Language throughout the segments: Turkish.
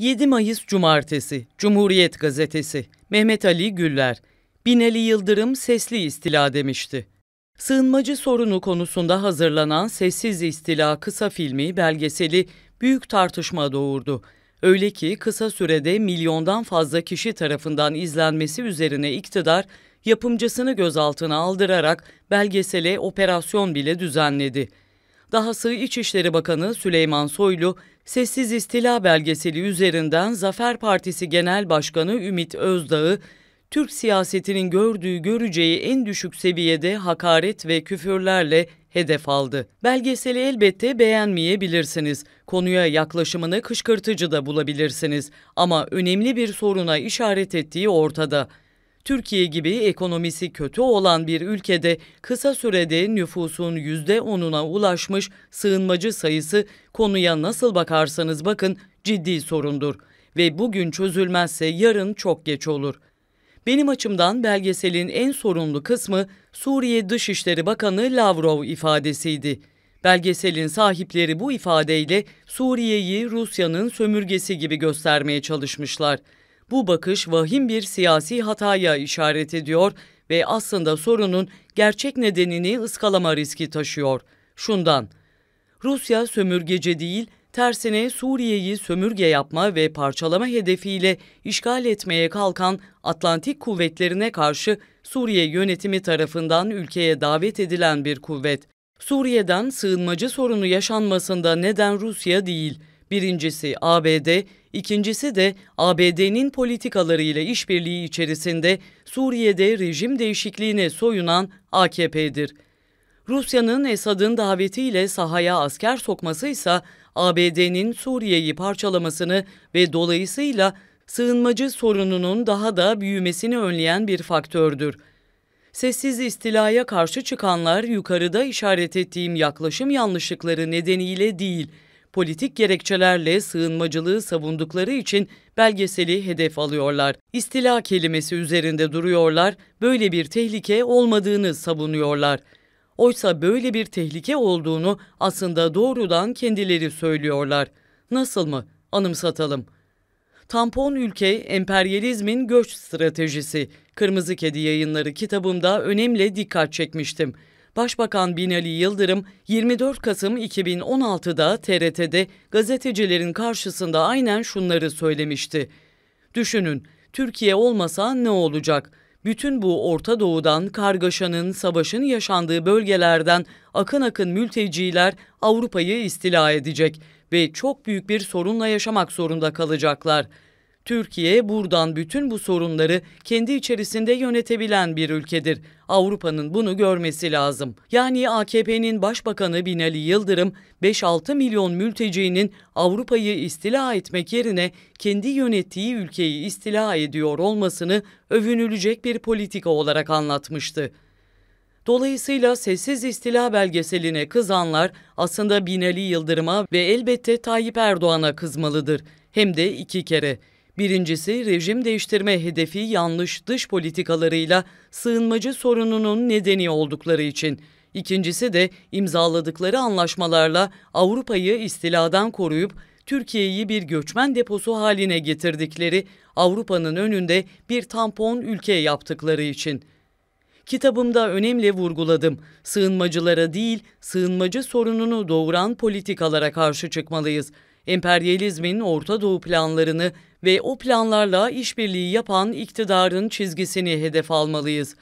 7 Mayıs Cumartesi, Cumhuriyet Gazetesi, Mehmet Ali Güller, Binali Yıldırım sesli istila demişti. Sığınmacı sorunu konusunda hazırlanan Sessiz İstila kısa filmi, belgeseli büyük tartışma doğurdu. Öyle ki kısa sürede milyondan fazla kişi tarafından izlenmesi üzerine iktidar, yapımcısını gözaltına aldırarak belgesele operasyon bile düzenledi. Dahası İçişleri Bakanı Süleyman Soylu, Sessiz istila belgeseli üzerinden Zafer Partisi Genel Başkanı Ümit Özdağ'ı Türk siyasetinin gördüğü göreceği en düşük seviyede hakaret ve küfürlerle hedef aldı. Belgeseli elbette beğenmeyebilirsiniz. Konuya yaklaşımını kışkırtıcı da bulabilirsiniz. Ama önemli bir soruna işaret ettiği ortada. Türkiye gibi ekonomisi kötü olan bir ülkede kısa sürede nüfusun %10'una ulaşmış sığınmacı sayısı konuya nasıl bakarsanız bakın ciddi sorundur ve bugün çözülmezse yarın çok geç olur. Benim açımdan belgeselin en sorunlu kısmı Suriye Dışişleri Bakanı Lavrov ifadesiydi. Belgeselin sahipleri bu ifadeyle Suriye'yi Rusya'nın sömürgesi gibi göstermeye çalışmışlar. Bu bakış vahim bir siyasi hataya işaret ediyor ve aslında sorunun gerçek nedenini ıskalama riski taşıyor. Şundan, Rusya sömürgece değil, tersine Suriye'yi sömürge yapma ve parçalama hedefiyle işgal etmeye kalkan Atlantik kuvvetlerine karşı Suriye yönetimi tarafından ülkeye davet edilen bir kuvvet. Suriye'den sığınmacı sorunu yaşanmasında neden Rusya değil? Birincisi ABD, İkincisi de ABD'nin politikalarıyla işbirliği içerisinde Suriye'de rejim değişikliğine soyunan AKP'dir. Rusya'nın Esad'ın davetiyle sahaya asker sokması ise ABD'nin Suriye'yi parçalamasını ve dolayısıyla sığınmacı sorununun daha da büyümesini önleyen bir faktördür. Sessiz istilaya karşı çıkanlar yukarıda işaret ettiğim yaklaşım yanlışlıkları nedeniyle değil, politik gerekçelerle sığınmacılığı savundukları için belgeseli hedef alıyorlar. İstila kelimesi üzerinde duruyorlar, böyle bir tehlike olmadığını savunuyorlar. Oysa böyle bir tehlike olduğunu aslında doğrudan kendileri söylüyorlar. Nasıl mı? Anımsatalım. Tampon ülke emperyalizmin göç stratejisi. Kırmızı Kedi yayınları kitabımda önemli dikkat çekmiştim. Başbakan Binali Yıldırım 24 Kasım 2016'da TRT'de gazetecilerin karşısında aynen şunları söylemişti. Düşünün, Türkiye olmasa ne olacak? Bütün bu Orta Doğu'dan, kargaşanın, savaşın yaşandığı bölgelerden akın akın mülteciler Avrupa'yı istila edecek ve çok büyük bir sorunla yaşamak zorunda kalacaklar.'' Türkiye buradan bütün bu sorunları kendi içerisinde yönetebilen bir ülkedir. Avrupa'nın bunu görmesi lazım. Yani AKP'nin Başbakanı Binali Yıldırım 5-6 milyon mültecinin Avrupa'yı istila etmek yerine kendi yönettiği ülkeyi istila ediyor olmasını övünülecek bir politika olarak anlatmıştı. Dolayısıyla sessiz istila belgeseline kızanlar aslında Binali Yıldırım'a ve elbette Tayyip Erdoğan'a kızmalıdır. Hem de iki kere. Birincisi rejim değiştirme hedefi yanlış dış politikalarıyla sığınmacı sorununun nedeni oldukları için. İkincisi de imzaladıkları anlaşmalarla Avrupa'yı istiladan koruyup Türkiye'yi bir göçmen deposu haline getirdikleri, Avrupa'nın önünde bir tampon ülke yaptıkları için. Kitabımda önemli vurguladım. Sığınmacılara değil, sığınmacı sorununu doğuran politikalara karşı çıkmalıyız.'' emperyalizmin Orta Doğu planlarını ve o planlarla işbirliği yapan iktidarın çizgisini hedef almalıyız.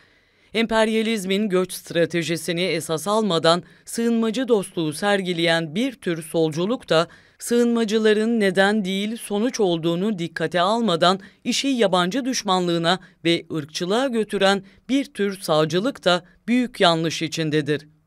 Emperyalizmin göç stratejisini esas almadan sığınmacı dostluğu sergileyen bir tür solculuk da sığınmacıların neden değil sonuç olduğunu dikkate almadan işi yabancı düşmanlığına ve ırkçılığa götüren bir tür sağcılık da büyük yanlış içindedir.